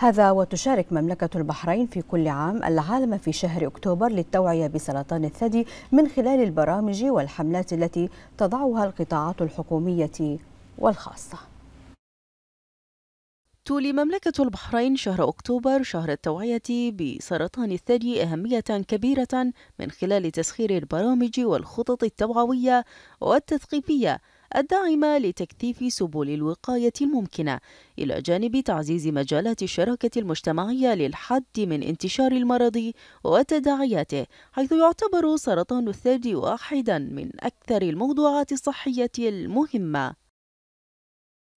هذا وتشارك مملكة البحرين في كل عام العالم في شهر أكتوبر للتوعية بسرطان الثدي من خلال البرامج والحملات التي تضعها القطاعات الحكومية والخاصة تولي مملكة البحرين شهر أكتوبر شهر التوعية بسرطان الثدي أهمية كبيرة من خلال تسخير البرامج والخطط التوعوية والتثقيفية الداعمة لتكثيف سبل الوقاية الممكنة إلى جانب تعزيز مجالات الشراكة المجتمعية للحد من انتشار المرض وتداعياته حيث يعتبر سرطان الثدي واحدا من أكثر الموضوعات الصحية المهمة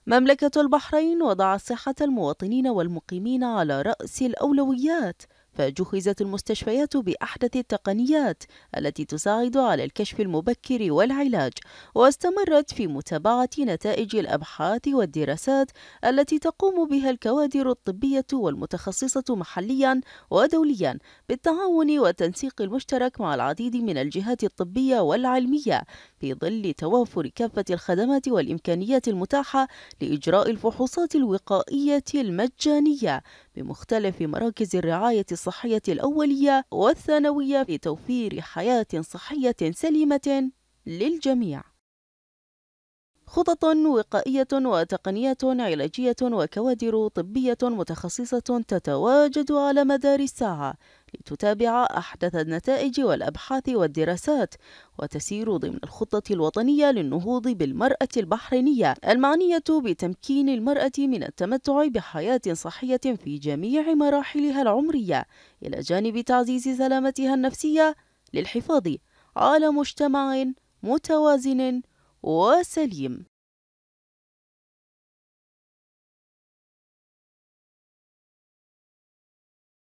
مملكة البحرين وضعت صحة المواطنين والمقيمين على رأس الأولويات فجهزت المستشفيات بأحدث التقنيات التي تساعد على الكشف المبكر والعلاج واستمرت في متابعة نتائج الأبحاث والدراسات التي تقوم بها الكوادر الطبية والمتخصصة محليا ودوليا بالتعاون والتنسيق المشترك مع العديد من الجهات الطبية والعلمية في ظل توافر كافة الخدمات والإمكانيات المتاحة لإجراء الفحوصات الوقائية المجانية بمختلف مراكز الرعاية الصحية الأولية والثانوية لتوفير حياة صحية سليمة للجميع خطط وقائية وتقنيات علاجية وكوادر طبية متخصصة تتواجد على مدار الساعة لتتابع أحدث النتائج والأبحاث والدراسات وتسير ضمن الخطة الوطنية للنهوض بالمرأة البحرينية المعنية بتمكين المرأة من التمتع بحياة صحية في جميع مراحلها العمرية إلى جانب تعزيز سلامتها النفسية للحفاظ على مجتمع متوازن وسليم